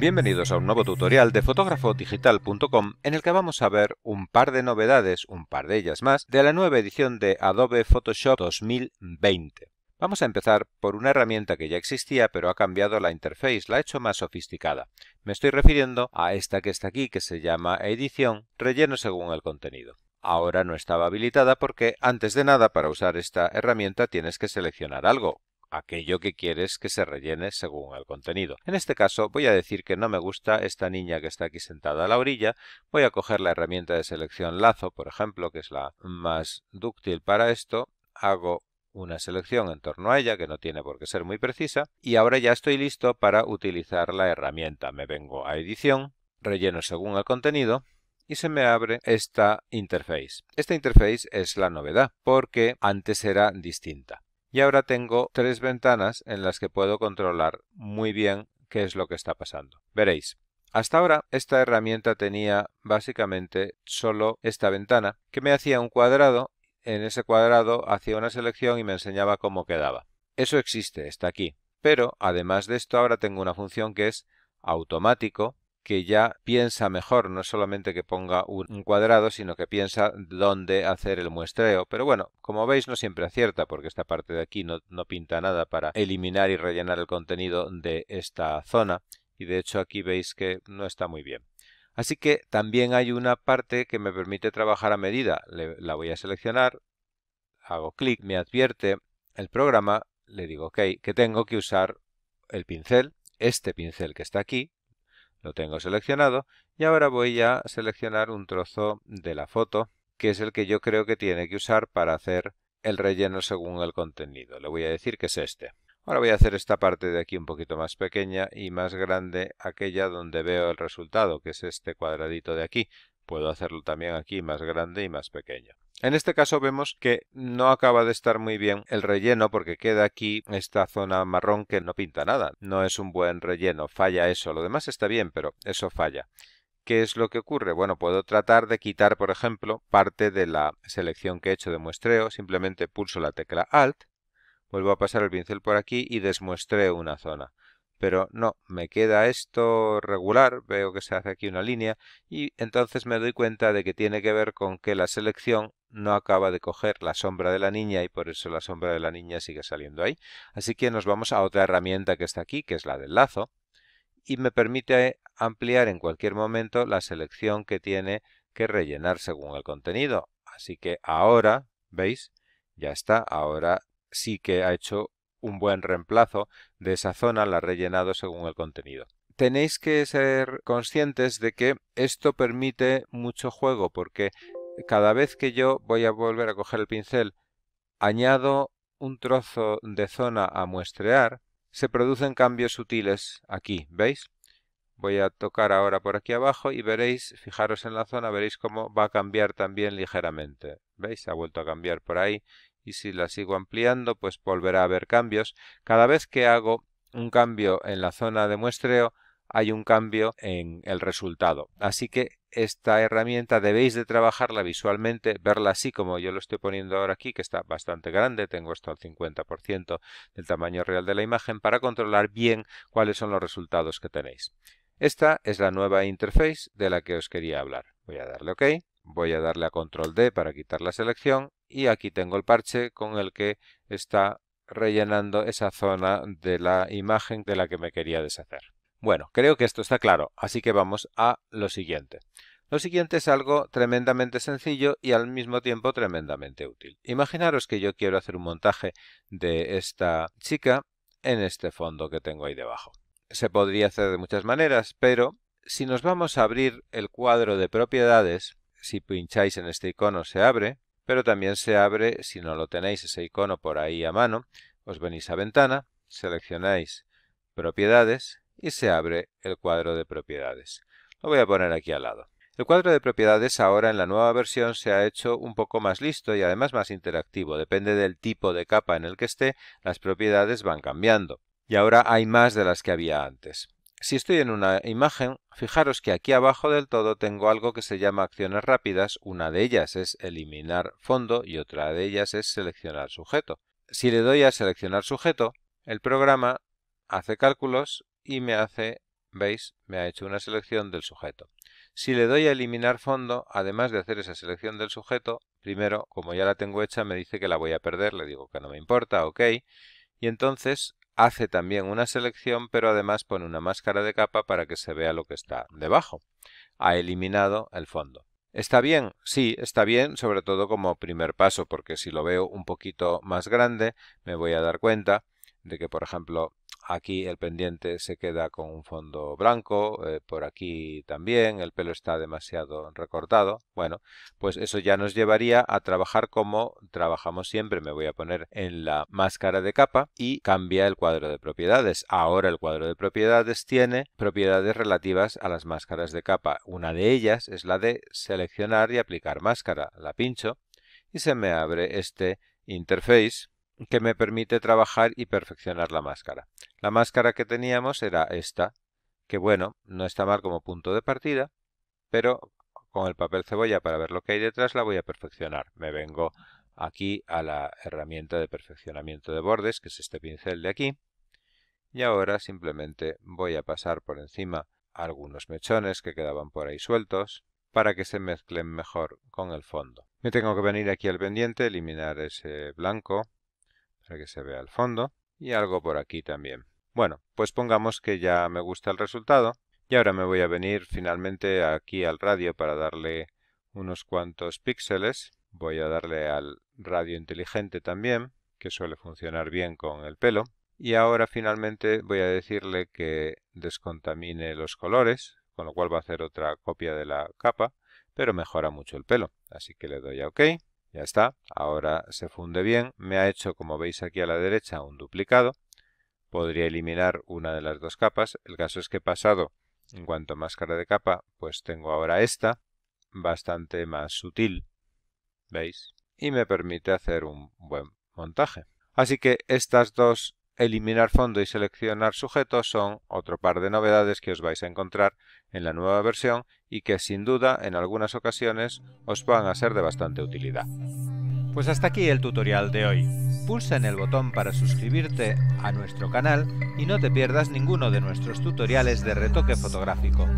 Bienvenidos a un nuevo tutorial de fotógrafodigital.com en el que vamos a ver un par de novedades, un par de ellas más, de la nueva edición de Adobe Photoshop 2020. Vamos a empezar por una herramienta que ya existía pero ha cambiado la interface, la ha hecho más sofisticada. Me estoy refiriendo a esta que está aquí que se llama Edición, relleno según el contenido ahora no estaba habilitada porque antes de nada para usar esta herramienta tienes que seleccionar algo, aquello que quieres que se rellene según el contenido. En este caso voy a decir que no me gusta esta niña que está aquí sentada a la orilla, voy a coger la herramienta de selección lazo, por ejemplo, que es la más dúctil para esto, hago una selección en torno a ella, que no tiene por qué ser muy precisa, y ahora ya estoy listo para utilizar la herramienta. Me vengo a edición, relleno según el contenido, y se me abre esta interface. Esta interface es la novedad, porque antes era distinta. Y ahora tengo tres ventanas en las que puedo controlar muy bien qué es lo que está pasando. Veréis, hasta ahora esta herramienta tenía básicamente solo esta ventana que me hacía un cuadrado, en ese cuadrado hacía una selección y me enseñaba cómo quedaba. Eso existe, está aquí. Pero además de esto ahora tengo una función que es automático que ya piensa mejor, no solamente que ponga un cuadrado, sino que piensa dónde hacer el muestreo. Pero bueno, como veis no siempre acierta, porque esta parte de aquí no, pinta nada para eliminar y rellenar el contenido de esta zona. Y de hecho aquí veis que no está muy bien. Así que también hay una parte que me permite trabajar a medida. la voy a seleccionar, hago clic, me advierte el programa, le digo ok, que tengo que usar el pincel, este pincel que está aquí, lo tengo seleccionado y ahora voy a seleccionar un trozo de la foto, que es el que yo creo que tiene que usar para hacer el relleno según el contenido. Le voy a decir que es este. Ahora voy a hacer esta parte de aquí un poquito más pequeña y más grande aquella donde veo el resultado, que es este cuadradito de aquí. Puedo hacerlo también aquí más grande y más pequeño. En este caso vemos que no acaba de estar muy bien el relleno porque queda aquí esta zona marrón que no pinta nada. No es un buen relleno, falla eso. Lo demás está bien, pero eso falla. ¿Qué es lo que ocurre? Bueno, puedo tratar de quitar, por ejemplo, parte de la selección que he hecho de muestreo. Simplemente pulso la tecla Alt, vuelvo a pasar el pincel por aquí y desmuestreo una zona. Pero no, me queda esto regular, veo que se hace aquí una línea y entonces me doy cuenta de que tiene que ver con que la selección no acaba de coger la sombra de la niña y por eso la sombra de la niña sigue saliendo ahí. Así que nos vamos a otra herramienta que está aquí, que es la del lazo, y me permite ampliar en cualquier momento la selección que tiene que rellenar según el contenido. Así que ahora, ¿veis? Ya está, ahora sí que ha hecho un buen reemplazo de esa zona, la ha rellenado según el contenido tenéis que ser conscientes de que esto permite mucho juego porque cada vez que yo voy a volver a coger el pincel, añado un trozo de zona a muestrear, se producen cambios sutiles aquí, ¿veis? Voy a tocar ahora por aquí abajo y veréis, fijaros en la zona, veréis cómo va a cambiar también ligeramente. ¿Veis? Ha vuelto a cambiar por ahí y si la sigo ampliando pues volverá a haber cambios. Cada vez que hago un cambio en la zona de muestreo hay un cambio en el resultado. Así que esta herramienta debéis de trabajarla visualmente, verla así como yo lo estoy poniendo ahora aquí, que está bastante grande, tengo esto al 50% del tamaño real de la imagen, para controlar bien cuáles son los resultados que tenéis. Esta es la nueva interface de la que os quería hablar. Voy a darle OK, voy a darle a Control D para quitar la selección y aquí tengo el parche con el que está rellenando esa zona de la imagen de la que me quería deshacer. Bueno, creo que esto está claro, así que vamos a lo siguiente. Lo siguiente es algo tremendamente sencillo y al mismo tiempo tremendamente útil. Imaginaros que yo quiero hacer un montaje de esta chica en este fondo que tengo ahí debajo. Se podría hacer de muchas maneras, pero si nos vamos a abrir el cuadro de propiedades, si pincháis en este icono se abre, pero también se abre si no lo tenéis ese icono por ahí a mano, os venís a ventana, seleccionáis propiedades y se abre el cuadro de propiedades. Lo voy a poner aquí al lado. El cuadro de propiedades ahora en la nueva versión se ha hecho un poco más listo y además más interactivo. Depende del tipo de capa en el que esté, las propiedades van cambiando. Y ahora hay más de las que había antes. Si estoy en una imagen, fijaros que aquí abajo del todo tengo algo que se llama acciones rápidas. Una de ellas es eliminar fondo y otra de ellas es seleccionar sujeto. Si le doy a seleccionar sujeto, el programa hace cálculos y me hace, veis, me ha hecho una selección del sujeto. Si le doy a eliminar fondo, además de hacer esa selección del sujeto, primero, como ya la tengo hecha, me dice que la voy a perder, le digo que no me importa, ok, y entonces hace también una selección, pero además pone una máscara de capa para que se vea lo que está debajo. Ha eliminado el fondo. ¿Está bien? Sí, está bien, sobre todo como primer paso, porque si lo veo un poquito más grande, me voy a dar cuenta de que, por ejemplo, Aquí el pendiente se queda con un fondo blanco, eh, por aquí también, el pelo está demasiado recortado. Bueno, pues eso ya nos llevaría a trabajar como trabajamos siempre. Me voy a poner en la máscara de capa y cambia el cuadro de propiedades. Ahora el cuadro de propiedades tiene propiedades relativas a las máscaras de capa. Una de ellas es la de seleccionar y aplicar máscara. La pincho y se me abre este interface que me permite trabajar y perfeccionar la máscara. La máscara que teníamos era esta, que bueno, no está mal como punto de partida, pero con el papel cebolla para ver lo que hay detrás la voy a perfeccionar. Me vengo aquí a la herramienta de perfeccionamiento de bordes, que es este pincel de aquí, y ahora simplemente voy a pasar por encima algunos mechones que quedaban por ahí sueltos para que se mezclen mejor con el fondo. Me tengo que venir aquí al pendiente, eliminar ese blanco para que se vea el fondo y algo por aquí también. Bueno, pues pongamos que ya me gusta el resultado y ahora me voy a venir finalmente aquí al radio para darle unos cuantos píxeles. Voy a darle al radio inteligente también, que suele funcionar bien con el pelo. Y ahora finalmente voy a decirle que descontamine los colores, con lo cual va a hacer otra copia de la capa, pero mejora mucho el pelo. Así que le doy a OK. Ya está, ahora se funde bien, me ha hecho, como veis aquí a la derecha, un duplicado. Podría eliminar una de las dos capas, el caso es que he pasado, en cuanto a máscara de capa, pues tengo ahora esta, bastante más sutil, ¿veis? Y me permite hacer un buen montaje. Así que estas dos eliminar fondo y seleccionar sujetos son otro par de novedades que os vais a encontrar en la nueva versión y que sin duda en algunas ocasiones os van a ser de bastante utilidad. Pues hasta aquí el tutorial de hoy. Pulsa en el botón para suscribirte a nuestro canal y no te pierdas ninguno de nuestros tutoriales de retoque fotográfico.